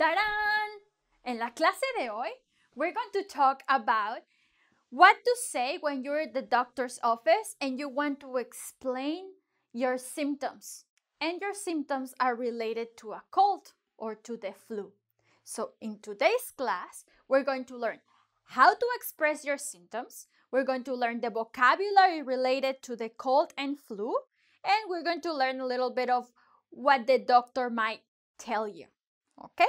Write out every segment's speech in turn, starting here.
¡Tarán! En la clase de hoy, we're going to talk about what to say when you're at the doctor's office and you want to explain your symptoms. And your symptoms are related to a cold or to the flu. So, in today's class, we're going to learn how to express your symptoms. We're going to learn the vocabulary related to the cold and flu. And we're going to learn a little bit of what the doctor might tell you. Okay?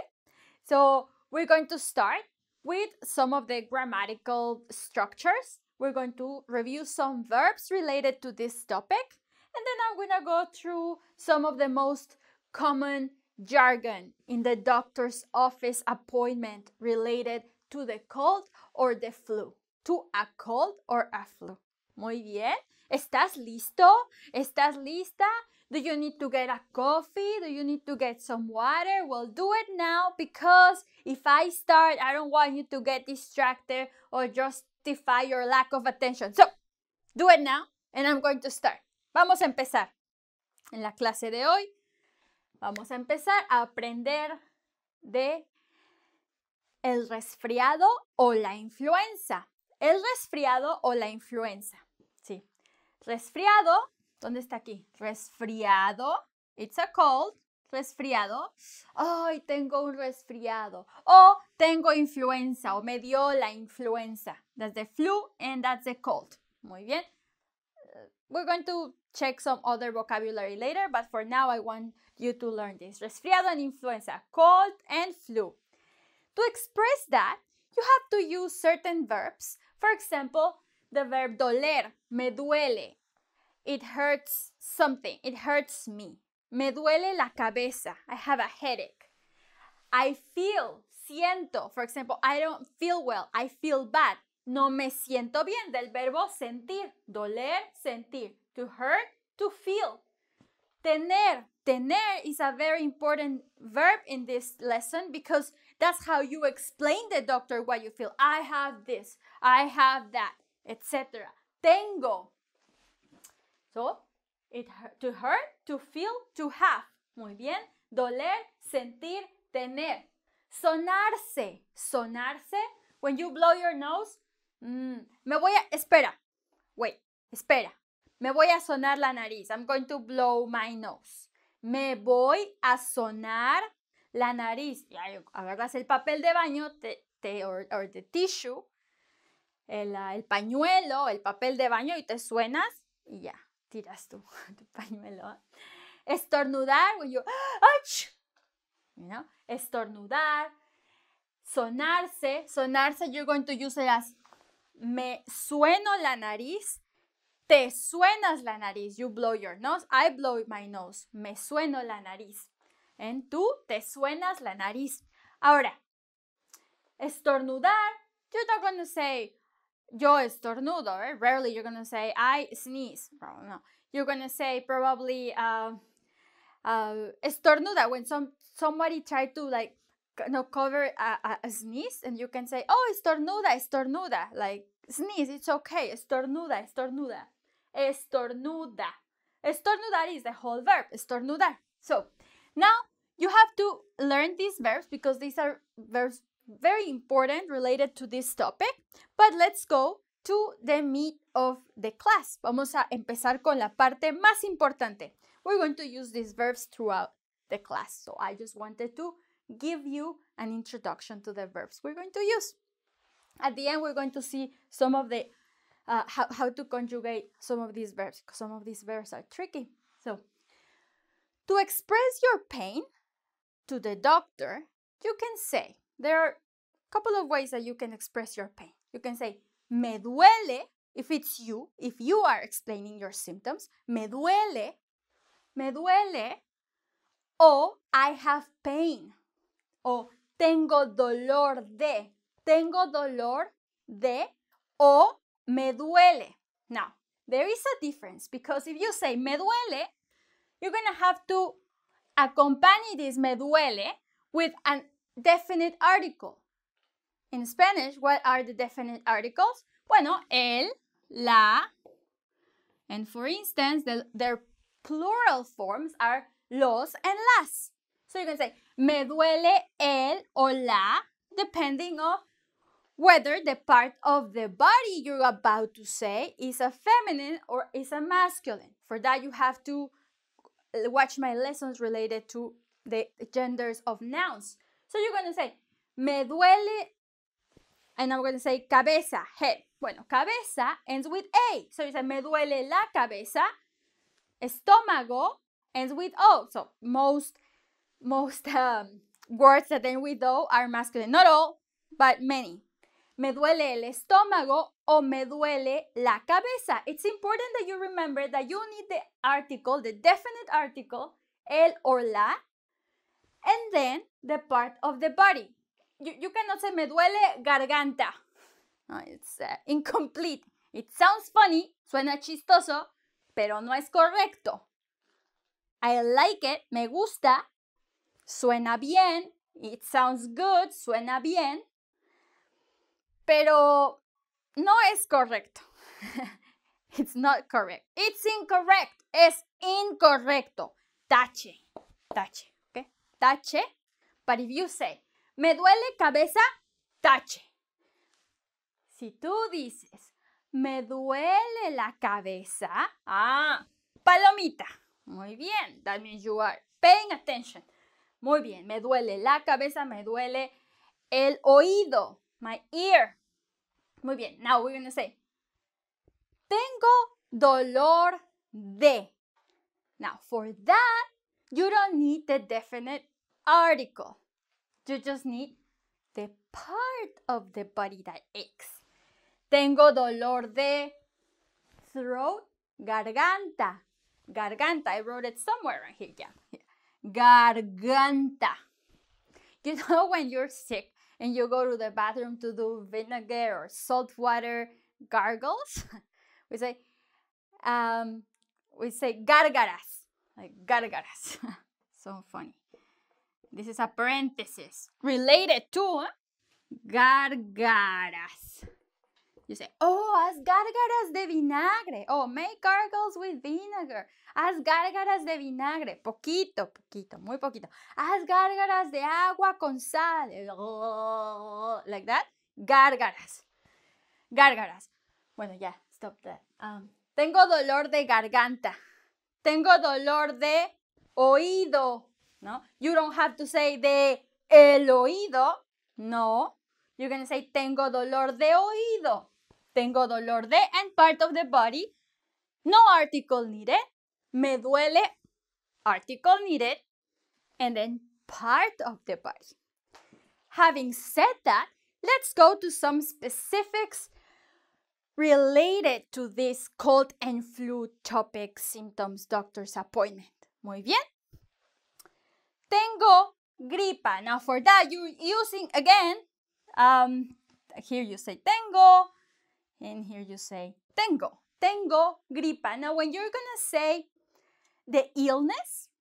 So we're going to start with some of the grammatical structures. We're going to review some verbs related to this topic. And then I'm going to go through some of the most common jargon in the doctor's office appointment related to the cold or the flu. To a cold or a flu. Muy bien. ¿Estás listo? ¿Estás lista? Do you need to get a coffee? Do you need to get some water? Well, do it now because if I start, I don't want you to get distracted or justify your lack of attention. So, do it now and I'm going to start. Vamos a empezar. En la clase de hoy vamos a empezar a aprender de el resfriado o la influenza. El resfriado o la influenza. Sí. Resfriado ¿Dónde está aquí? Resfriado. It's a cold. Resfriado. Ay, tengo un resfriado. O tengo influenza o me dio la influenza. That's the flu and that's the cold. Muy bien. Eh, we're going to check some other vocabulary later, but for now I want you to learn this. Resfriado and influenza, cold and flu. To express that, you have to use certain verbs. For example, the verb doler, me duele. It hurts something. It hurts me. Me duele la cabeza. I have a headache. I feel, siento. For example, I don't feel well. I feel bad. No me siento bien. Del verbo sentir. Doler, sentir. To hurt, to feel. Tener. Tener is a very important verb in this lesson because that's how you explain the doctor what you feel. I have this. I have that. Etc. Tengo. So, it to hurt, to feel, to have. Muy bien. Doler, sentir, tener. Sonarse, sonarse. When you blow your nose, mm, me voy a, espera, wait, espera. Me voy a sonar la nariz. I'm going to blow my nose. Me voy a sonar la nariz. Y agarras el papel de baño, or, the tissue, el, el pañuelo, el papel de baño y te suenas y ya tiras tu, pañuelo. ¿ah? Estornudar, Estornudar, sonarse, sonarse, you're going to use it me sueno la nariz, te suenas la nariz, you blow your nose, I blow my nose, me sueno la nariz. En tú te suenas la nariz. Ahora, estornudar, you're not going to say, yo estornudo, right? Eh, rarely you're gonna say I sneeze. Probably no. You're gonna say probably uh, uh, estornuda when some somebody tried to like no cover a, a, sneeze and you can say oh estornuda estornuda like sneeze it's okay estornuda estornuda estornuda estornudar is the whole verb estornudar so now you have to learn these verbs because these are verbs very important related to this topic, but let's go to the meat of the class. Vamos a empezar con la parte más importante. We're going to use these verbs throughout the class, so I just wanted to give you an introduction to the verbs we're going to use. At the end, we're going to see some of the uh, how, how to conjugate some of these verbs. Some of these verbs are tricky. So, to express your pain to the doctor, you can say, there are a couple of ways that you can express your pain. You can say, me duele, if it's you, if you are explaining your symptoms, me duele, me duele, o I have pain, o tengo dolor de, tengo dolor de, o me duele. Now, there is a difference because if you say me duele, you're gonna have to accompany this me duele with an definite article. In Spanish, what are the definite articles? Bueno, el, la, and for instance, the, their plural forms are los and las. So you can say, me duele el o la, depending on whether the part of the body you're about to say is a feminine or is a masculine. For that, you have to watch my lessons related to the genders of nouns. So you're going to say, me duele, and I'm going to say cabeza, head. Bueno, cabeza ends with A. So you say, me duele la cabeza. Estómago ends with O. So most, most um, words that end with O are masculine. Not all, but many. Me duele el estómago o me duele la cabeza. It's important that you remember that you need the article, the definite article, el or la, and then the part of the body. You, you cannot say me duele garganta. it's uh, incomplete. It sounds funny, suena chistoso, pero no es correcto. I like it, me gusta, suena bien, it sounds good, suena bien, pero no es correcto. It's not correct. It's incorrect. Es incorrecto. Tache. Tache tache. But if you say, me duele cabeza, tache. Si tú dices, me duele la cabeza, ah, palomita. Muy bien, that means you are paying attention. Muy bien, me duele la cabeza, me duele el oído, my ear. Muy bien, now we're going to say, tengo dolor de. Now, for that, you don't need the definite article. You just need the part of the body that aches. Tengo dolor de throat, garganta. Garganta, I wrote it somewhere right here. Yeah. Garganta. You know when you're sick and you go to the bathroom to do vinegar or salt water gargles? we say, um, we say gargaras, like gargaras. so funny. This is a parenthesis. Related to ¿ah? gargaras. You say, oh, haz gargaras de vinagre. Oh, make gargles with vinegar. Haz gargaras de vinagre. Poquito, poquito, muy poquito. Haz gargaras de agua con sal. Like that. Gargaras. Gargaras. Bueno, ya, stop that. Um, tengo dolor de garganta. Tengo dolor de oído. no? You don't have to say de el oído, no. You can say tengo dolor de oído, tengo dolor de and part of the body. No article needed. Me duele, article needed. And then part of the body. Having said that, let's go to some specifics related to this cold and flu topic symptoms doctor's appointment. Muy bien. Tengo gripa. Now for that, you're using again, um, here you say tengo, and here you say tengo. Tengo gripa. Now when you're gonna say the illness,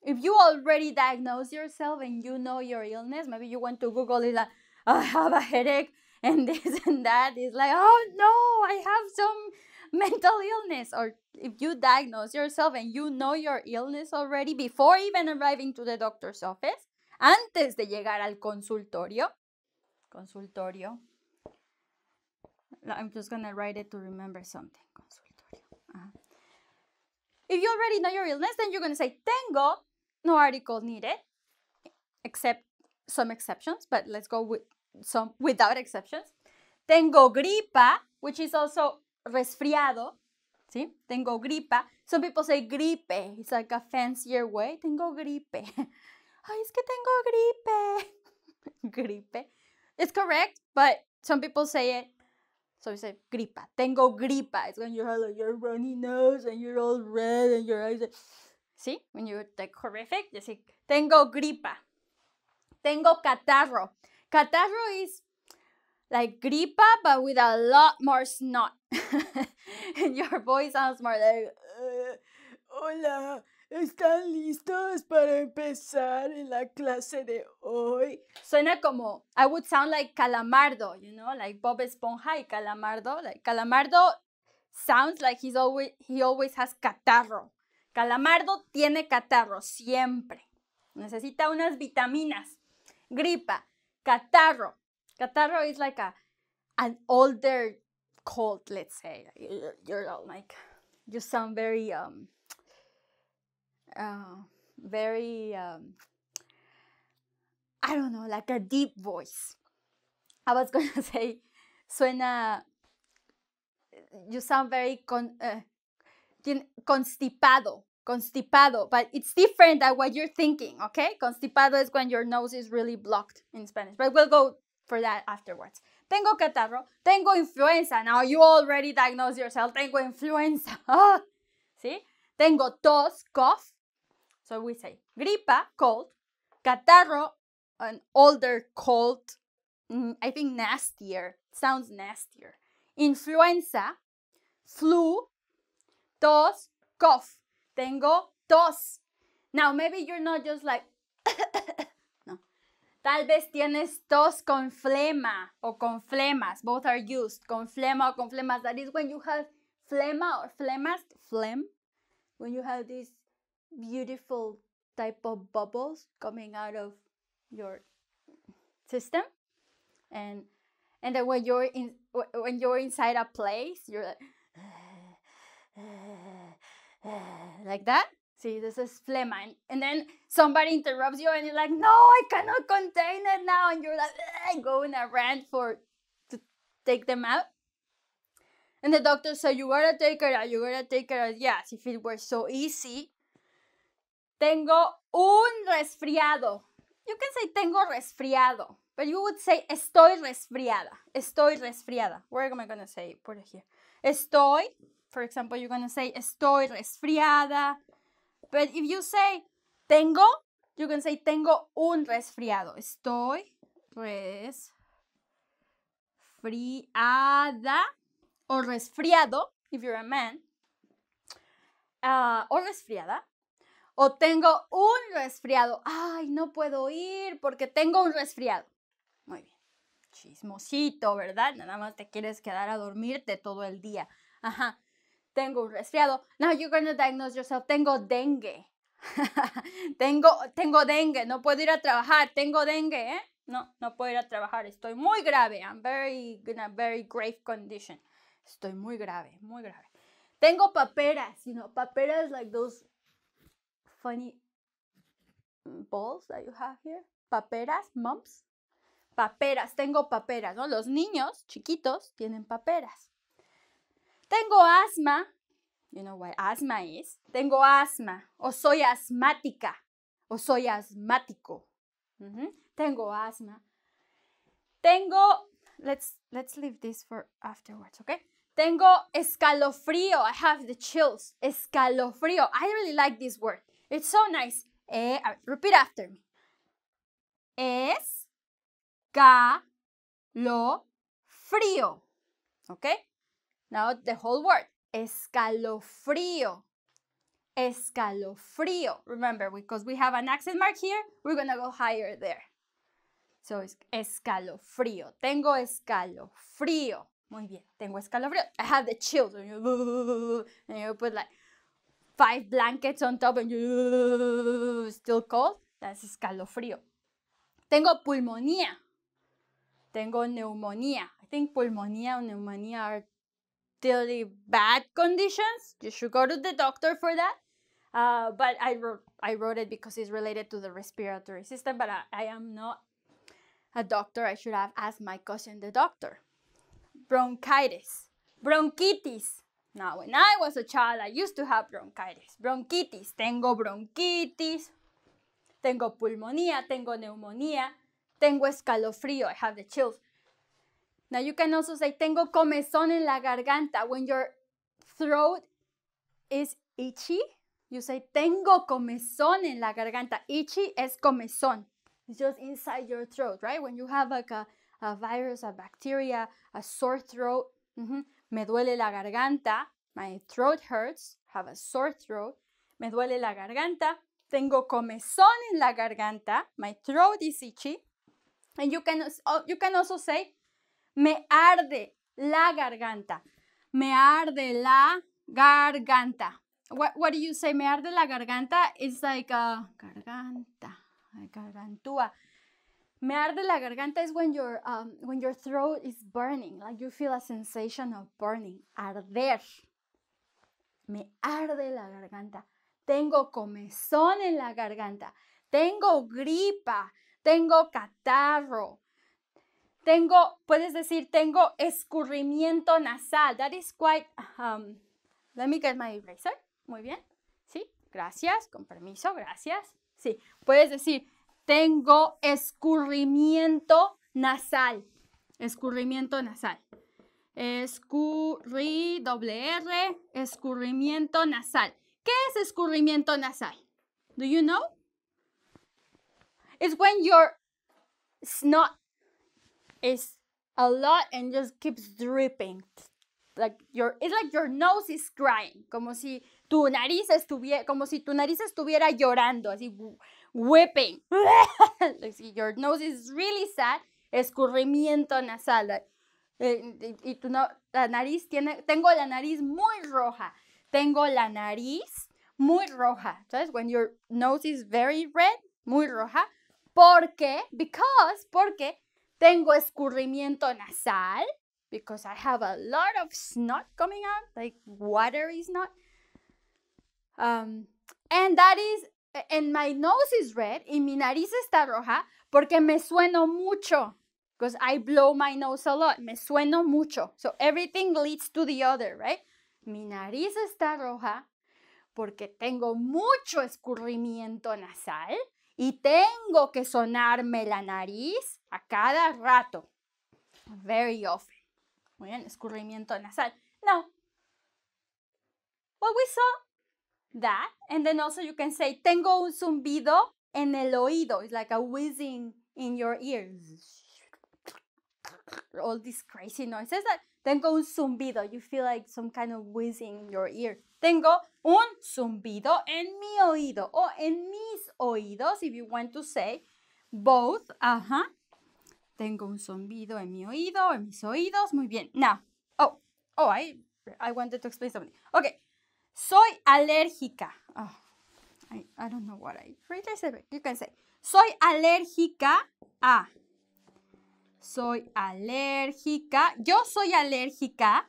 if you already diagnose yourself and you know your illness, maybe you went to Google it like, I have a headache and this and that. It's like, oh no, I have some mental illness or if you diagnose yourself and you know your illness already before even arriving to the doctor's office, antes de llegar al consultorio, consultorio, I'm just gonna write it to remember something, consultorio. Uh -huh. If you already know your illness, then you're gonna say, tengo, no article needed, except some exceptions, but let's go with some without exceptions. Tengo gripa, which is also resfriado, ¿sí? Tengo gripa. Some people say gripe. It's like a fancier way. Tengo gripe. Ay, es que tengo gripe. gripe. It's correct, but some people say it. So you say gripa. Tengo gripa. It's when you have like your runny nose and you're all red and your eyes. Are... See, when you're like horrific, you say tengo gripa. Tengo catarro. Catarro is like gripa but with a lot more snot and your voice sounds more like uh, hola ¿Están listos para empezar en la clase de hoy? Suena como, I would sound like Calamardo, you know, like Bob Esponja y Calamardo. Like Calamardo sounds like he's always, he always has catarro. Calamardo tiene catarro siempre. Necesita unas vitaminas. Gripa, catarro, catarro is like a an older cult, let's say. You're, you're like you sound very um uh, very um I don't know, like a deep voice. I was gonna say suena you sound very con, uh, constipado, constipado, but it's different than what you're thinking, okay? Constipado is when your nose is really blocked in Spanish, but we'll go for that afterwards. Tengo catarro, tengo influenza. Now you already diagnosed yourself, tengo influenza. See? Tengo tos, cough. So we say gripa, cold, catarro, an older cold, mm, I think nastier, sounds nastier. Influenza, flu, tos, cough. Tengo tos. Now maybe you're not just like Tal vez tienes tos con flema o con flemas. Both are used. Con flema o con flemas. That is when you have flema or flemas. Phlegm. When you have these beautiful type of bubbles coming out of your system. And and then when you're in when you're inside a place, you're like like that see, this is Flemine. And then somebody interrupts you and you're like, no, I cannot contain it now. And you're like, I go in a rant for to take them out. And the doctor said, you gotta take it out, you gotta take it out. Yes, if it were so easy. Tengo un resfriado. You can say tengo resfriado, but you would say estoy resfriada. Estoy resfriada. Where am I gonna say? Put it here. Estoy for example, you're going to say estoy resfriada, But if you say tengo, you can say tengo un resfriado. Estoy resfriada pues, o resfriado, if you're a man, uh, o resfriada. O tengo un resfriado. Ay, no puedo ir porque tengo un resfriado. Muy bien. Chismosito, ¿verdad? Nada más te quieres quedar a dormirte todo el día. Ajá tengo un resfriado. No, you're going to diagnose yourself, tengo dengue. tengo, tengo dengue, no puedo ir a trabajar, tengo dengue, ¿eh? No, no puedo ir a trabajar, estoy muy grave. I'm very in a very grave condition. Estoy muy grave, muy grave. Tengo paperas, you know, paperas like those funny balls that you have here. Paperas, mumps. Paperas, tengo paperas, Los niños chiquitos tienen paperas. Tengo asma. You know what asma is? Tengo asma. O soy asmática. O soy asmático. Tengo asma. Tengo. Let's, let's leave this for afterwards, okay? Tengo escalofrío. I have the chills. Escalofrío. I really like this word. It's so nice. Eh, repeat after me. Es. Ca. Lo. Frío. okay? Now the whole word. Escalofrío. Escalofrío. Remember, because we have an accent mark here, we're going to go higher there. So, escalofrío. Tengo escalofrío. Muy bien. Tengo escalofrío. I have the chills. And you, and you put like five blankets on top and you still cold. That's escalofrío. Tengo pulmonía. Tengo neumonía. I think pulmonía and pneumonia are really bad conditions, you should go to the doctor for that. Uh, but I wrote, I wrote it because it's related to the respiratory system, but I, I am not a doctor. I should have asked my cousin, the doctor. Bronchitis, bronchitis. Now, when I was a child, I used to have bronchitis, bronchitis. Tengo bronchitis, tengo pulmonía, tengo neumonía, tengo escalofrío, I have the chills. Now you can also say, tengo comezón en la garganta. When your throat is itchy, you say, tengo comezón en la garganta. Itchy es comezón. It's just inside your throat, right? When you have like a, virus, a bacteria, a sore throat. Me duele la garganta. My throat hurts. Have a sore throat. Me duele la garganta. Tengo comezón en la garganta. My throat is itchy. And you oh, you can also say, me arde la garganta. Me arde la garganta. What, do you say? Me arde la garganta. It's like a garganta, gargantúa. Me arde la garganta is when your um, when your throat is burning, like you feel a sensation of burning. Arder. Me arde la garganta. Tengo comezón en la garganta. Tengo gripa. Tengo catarro. Tengo, puedes decir, tengo escurrimiento nasal. That is quite, um, let me get my eraser. Muy bien. Sí, gracias, con permiso, gracias. Sí, puedes decir, tengo escurrimiento nasal. Escurrimiento nasal. Escurri, doble R, escurrimiento nasal. ¿Qué es escurrimiento nasal? Do you know? It's when your snot is a lot and just keeps dripping. Like your, it's like your nose is crying, como si tu nariz estuviera, como si tu nariz estuviera llorando, así whipping. like your nose is really sad, escurrimiento nasal. Eh, y, y tu no, la nariz tiene, tengo la nariz muy roja, tengo la nariz muy roja, ¿sabes? When your nose is very red, muy roja, porque, because, porque tengo escurrimiento nasal because I have a lot of snot coming out, like watery snot. Um, and that is, and my nose is red, y mi nariz está roja porque me sueno mucho. Because I blow my nose a lot. Me sueno mucho. So everything leads to the other, right? Mi nariz está roja porque tengo mucho escurrimiento nasal y tengo que sonarme la nariz a cada rato. Very often. Muy bien, escurrimiento nasal. No, well, we saw that, and then also you can say, tengo un zumbido en el oído. It's like a whizzing in your ears. All these crazy noises that tengo un zumbido. You feel like some kind of whizzing in your ear. Tengo un zumbido en mi oído o en mis oídos, if you want to say both. Ajá. Uh -huh. Tengo un zumbido en mi oído, en mis oídos. Muy bien. Now. Oh, oh, I, I wanted to explain something. Okay. Soy alérgica. Oh, I, don't know what I realized. You can say. Soy alérgica a. Soy alérgica. Yo soy alérgica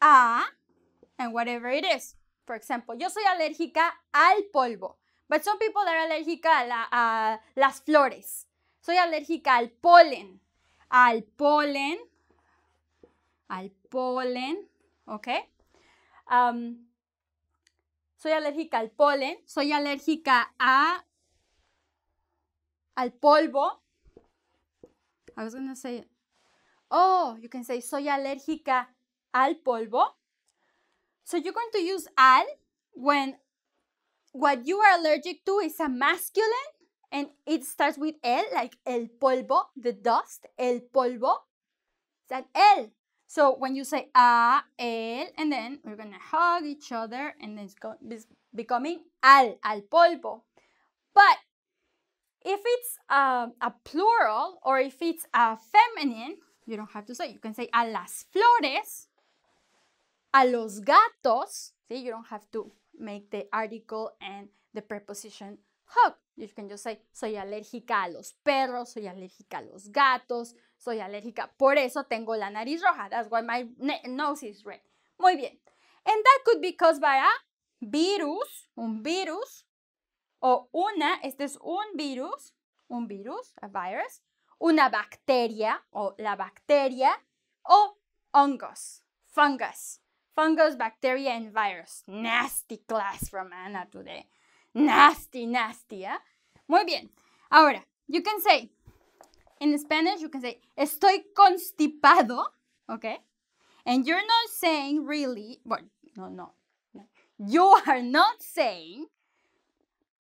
a. And whatever it is. For example, yo soy alérgica al polvo. But some people are alérgica a, a las flores. Soy alérgica al polen. Al polen. Al polen. ¿Ok? soy alérgica al polen. Soy alérgica a al polvo. I was gonna say, oh, you can say, soy alérgica al polvo. So you're going to use al when what you are allergic to is a masculine And it starts with el, like el polvo, the dust, el polvo. It's an el. So when you say a, el, and then we're going to hug each other and it's, go, it's becoming al, al polvo. But if it's a, um, a plural or if it's a feminine, you don't have to say. You can say a las flores, a los gatos. See, you don't have to make the article and the preposition hug. You can just say, soy alérgica a los perros, soy alérgica a los gatos, soy alérgica, por eso tengo la nariz roja. That's why my nose is red. Muy bien. And that could be caused by a virus, un virus, o una, este es un virus, un virus, a virus, una bacteria o la bacteria, o hongos, fungus, fungus, bacteria and virus. Nasty class from Anna today nasty, nasty, ¿eh? Muy bien. Ahora, you can say, in Spanish, you can say, estoy constipado, ¿ok? And you're not saying really, bueno, no, no, You are not saying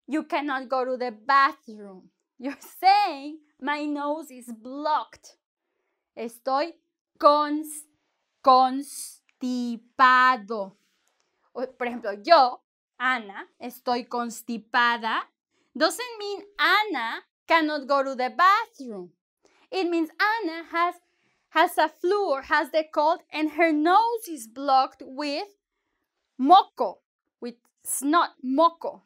you cannot go to the bathroom. You're saying my nose is blocked. Estoy constipado. Por ejemplo, yo Anna, estoy constipada, doesn't mean Anna cannot go to the bathroom. It means Anna has, has a flu or has the cold and her nose is blocked with moco, with snot, moco,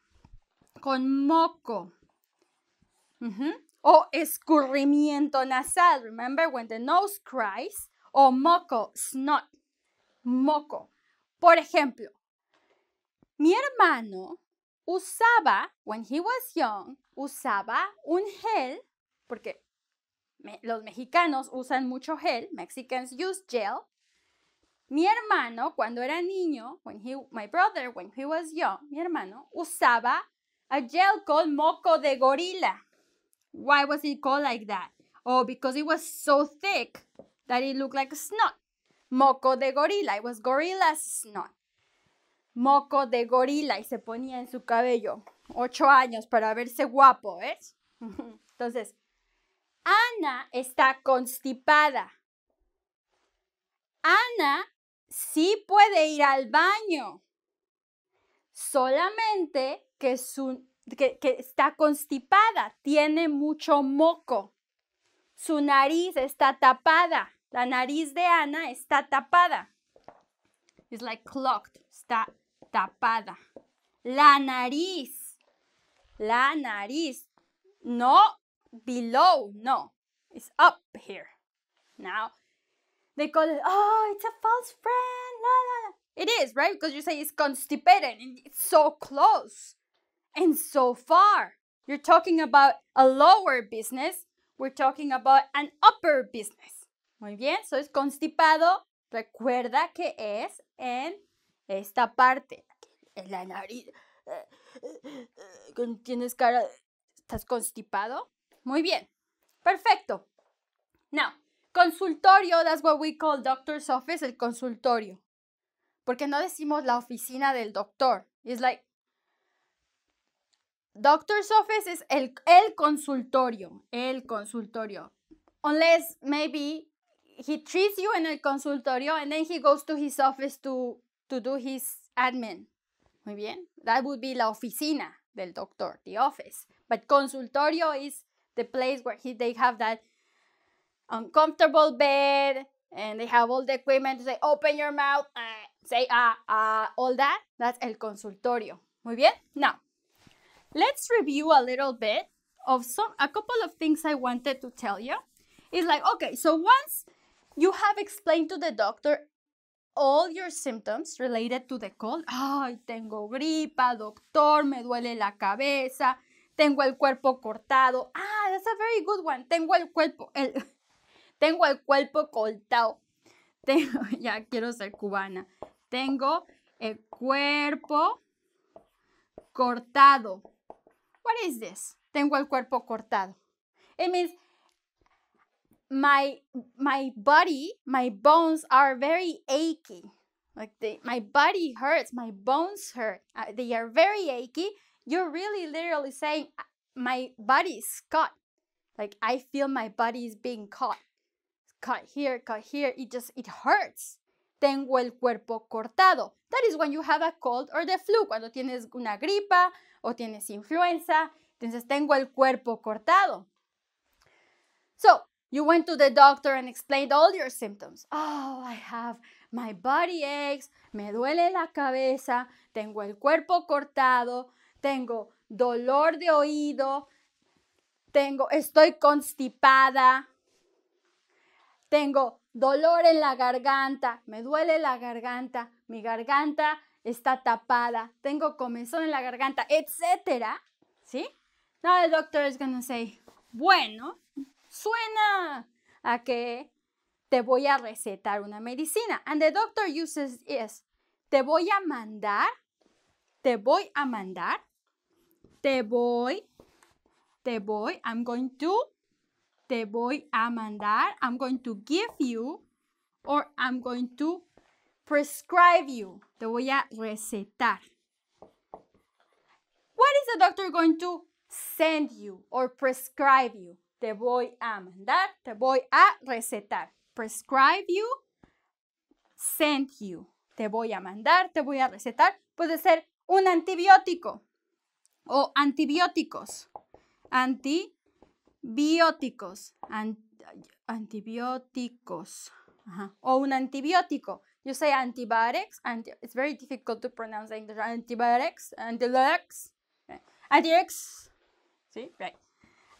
con moco. Mm -hmm. O escurrimiento nasal, remember when the nose cries, o moco, snot, moco. Por ejemplo, Mi hermano usaba, when he was young, usaba un gel, porque los mexicanos usan mucho gel, Mexicans use gel. Mi hermano, cuando era niño, when he, my brother, when he was young, mi hermano usaba a gel called moco de gorila. Why was it called like that? Oh, because it was so thick that it looked like a snot. Moco de gorila. It was gorilla's snot moco de gorila y se ponía en su cabello. Ocho años para verse guapo, ¿eh? Entonces, Ana está constipada. Ana sí puede ir al baño, solamente que, su, que, está constipada, tiene mucho moco. Su nariz está tapada. La nariz de Ana está tapada. It's like clogged, está tapada. La nariz. La nariz. No, below, no. It's up here. Now, they call it, oh, it's a false friend. La, la, la. It is, right? Because you say it's constipated and it's so close and so far. You're talking about a lower business. We're talking about an upper business. Muy bien, so it's constipado. Recuerda que es en esta parte en la nariz. Eh, eh, eh, ¿Tienes cara? ¿Estás constipado? Muy bien. Perfecto. Now, consultorio, that's what we call doctor's office, el consultorio. Porque no decimos la oficina del doctor. It's like doctor's office es el, el consultorio, el consultorio. Unless maybe he treats you in el consultorio and then he goes to his office to to do his admin. Muy bien. That would be la oficina del doctor, the office. But consultorio is the place where he, they have that uncomfortable bed and they have all the equipment to say, open your mouth, uh, say ah, ah, all that. That's el consultorio. Muy bien. Now, let's review a little bit of some, a couple of things I wanted to tell you. It's like, okay, so once you have explained to the doctor all your symptoms related to the cold. Ay, tengo gripa, doctor, me duele la cabeza, tengo el cuerpo cortado. Ah, that's a very good one. Tengo el cuerpo, el, tengo el cuerpo cortado. Tengo, ya quiero ser cubana. Tengo el cuerpo cortado. What is this? Tengo el cuerpo cortado. It means my my body my bones are very achy like they, my body hurts my bones hurt uh, they are very achy you're really literally saying my body is cut like i feel my body is being cut, cut here cut here it just it hurts tengo el cuerpo cortado that is when you have a cold or the flu cuando tienes una gripa o tienes influenza entonces tengo el cuerpo cortado so You went to the doctor and explained all your symptoms. Oh, I have my body aches, me duele la cabeza, tengo el cuerpo cortado, tengo dolor de oído, tengo estoy constipada. Tengo dolor en la garganta, me duele la garganta, mi garganta está tapada, tengo comezón en la garganta, etcétera, ¿sí? Now the doctor is going to say, "Bueno, suena a que te voy a recetar una medicina. And the doctor uses is, te voy a mandar, te voy a mandar, te voy, te voy, I'm going to, te voy a mandar, I'm going to give you, or I'm going to prescribe you, te voy a recetar. What is the doctor going to send you or prescribe you? te voy a mandar, te voy a recetar. Prescribe you, send you. Te voy a mandar, te voy a recetar. Puede ser un antibiótico o antibióticos. Antibióticos. antibióticos. O un antibiótico. You say antibiotics. it's very difficult to pronounce English. Antibiotics. Antibiotics. Antibiotics. ¿Sí? Right.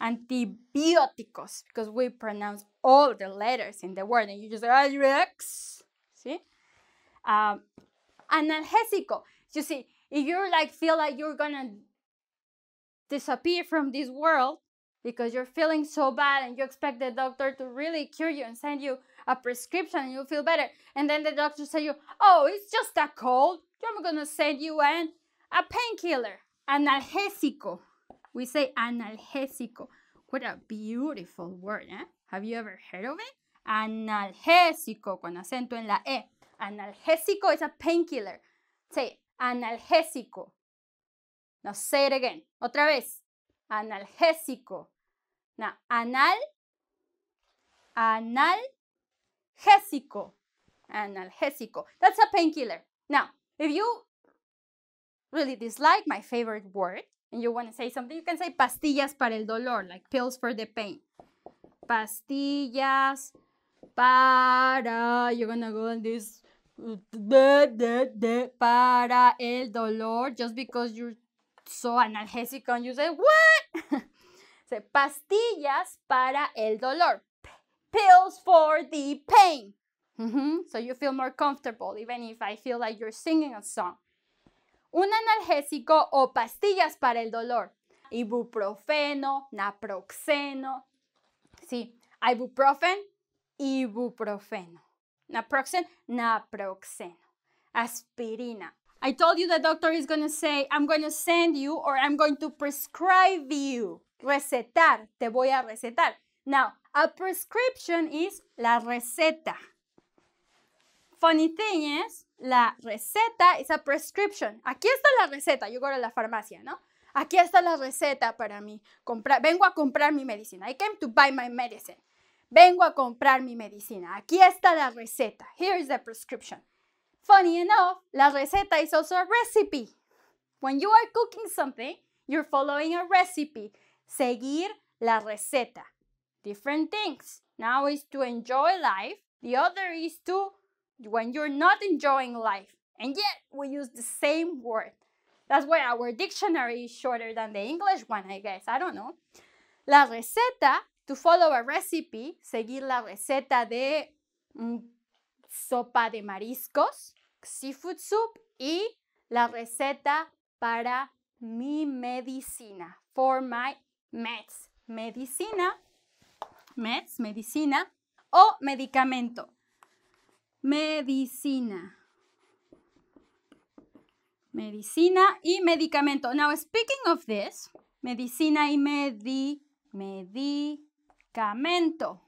antibioticos because we pronounce all the letters in the word and you just Rex. See? Um, analgesico. You see, if you're like feel like you're gonna disappear from this world because you're feeling so bad and you expect the doctor to really cure you and send you a prescription and you feel better, and then the doctor says you, oh, it's just a cold. I'm gonna send you an a painkiller, analgesico. We say analgésico. What a beautiful word, eh? Have you ever heard of it? Analgésico, con acento en la E. Analgésico is a painkiller. Say analgésico. Now say it again. Otra vez. Analgésico. Now, anal, analgésico. Analgésico. That's a painkiller. Now, if you really dislike my favorite word, and you want to say something, you can say pastillas para el dolor, like pills for the pain. Pastillas para, you're going to go on this, de, de, de, para el dolor, just because you're so analgesic and you say, what? say, pastillas para el dolor, P pills for the pain. Mm -hmm. So you feel more comfortable, even if I feel like you're singing a song. un analgésico o pastillas para el dolor. Ibuprofeno, naproxeno. Sí, ibuprofen, ibuprofeno. Naproxen, naproxeno. Aspirina. I told you the doctor is going to say, I'm going to send you or I'm going to prescribe you. Recetar, te voy a recetar. Now, a prescription is la receta. Funny thing is, la receta es a prescription. Aquí está la receta, yo voy a la farmacia, ¿no? Aquí está la receta para mí. vengo a comprar mi medicina. I came to buy my medicine. Vengo a comprar mi medicina. Aquí está la receta. Here is the prescription. Funny enough, la receta is also a recipe. When you are cooking something, you're following a recipe. Seguir la receta. Different things. Now is to enjoy life. The other is to when you're not enjoying life. And yet we use the same word. That's why our dictionary is shorter than the English one, I guess. I don't know. La receta, to follow a recipe, seguir la receta de mm, sopa de mariscos, seafood soup, y la receta para mi medicina, for my meds. Medicina, meds, medicina o medicamento medicina. Medicina y medicamento. Now, speaking of this, medicina y medicamento.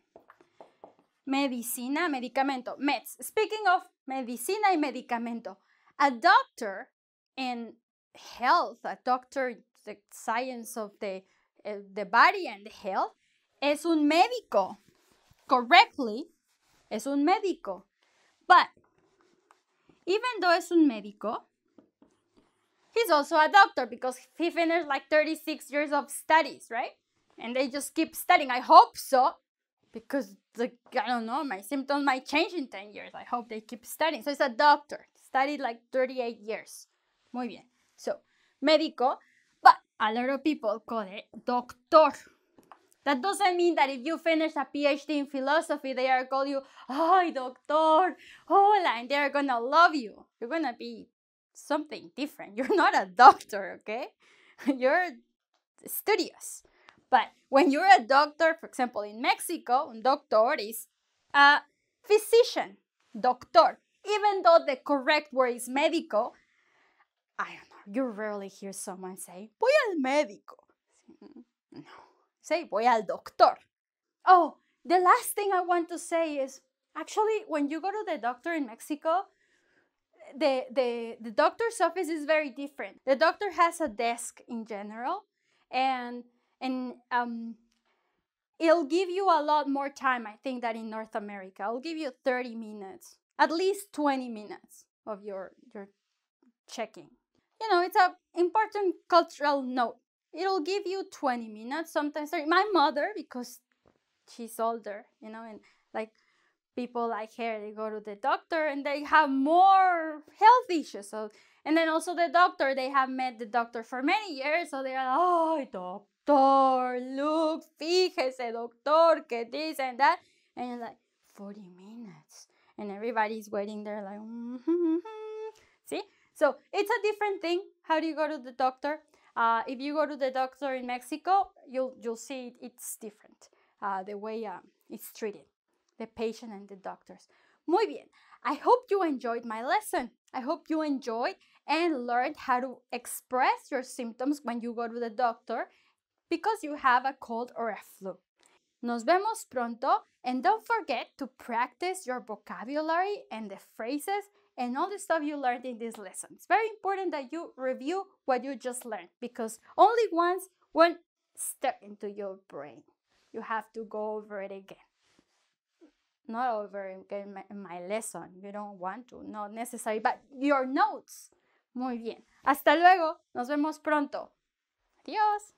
Medicina, medicamento. Meds. Speaking of medicina y medicamento. A doctor in health, a doctor, the science of the, eh, the body and health, es un médico. Correctly, es un médico. But even though es un médico, he's also a doctor because he finished like 36 years of studies, right? And they just keep studying. I hope so because the, I don't know, my symptoms might change in 10 years. I hope they keep studying. So it's a doctor, studied like 38 years. Muy bien. So, médico, but a lot of people call it doctor. That doesn't mean that if you finish a PhD in philosophy, they are call you, "Hi, doctor, hola, and they are gonna love you. You're gonna be something different. You're not a doctor, okay? You're studious. But when you're a doctor, for example, in Mexico, un doctor is a physician, doctor. Even though the correct word is médico, I don't know, you rarely hear someone say, voy al médico. No say, voy al doctor. Oh, the last thing I want to say is actually, when you go to the doctor in Mexico, the, the, the doctor's office is very different. The doctor has a desk in general, and, and um, it'll give you a lot more time, I think, than in North America. It'll give you 30 minutes, at least 20 minutes of your, your checking. You know, it's an important cultural note it'll give you 20 minutes, sometimes sorry My mother, because she's older, you know, and like people like her, they go to the doctor and they have more health issues. So, and then also the doctor, they have met the doctor for many years, so they are like, oh, doctor, look, fíjese, doctor, que this and that. And you're like, 40 minutes. And everybody's waiting there like, mm -hmm, mm -hmm. see? So it's a different thing. How do you go to the doctor? Uh, if you go to the doctor in Mexico, you'll, you'll see it, it's different, uh, the way um, it's treated, the patient and the doctors. Muy bien. I hope you enjoyed my lesson. I hope you enjoyed and learned how to express your symptoms when you go to the doctor because you have a cold or a flu. Nos vemos pronto and don't forget to practice your vocabulary and the phrases and all the stuff you learned in this lesson. It's very important that you review what you just learned because only once one step into your brain, you have to go over it again. Not over again my, my lesson, you don't want to, not necessary, but your notes. Muy bien. Hasta luego, nos vemos pronto. Adiós.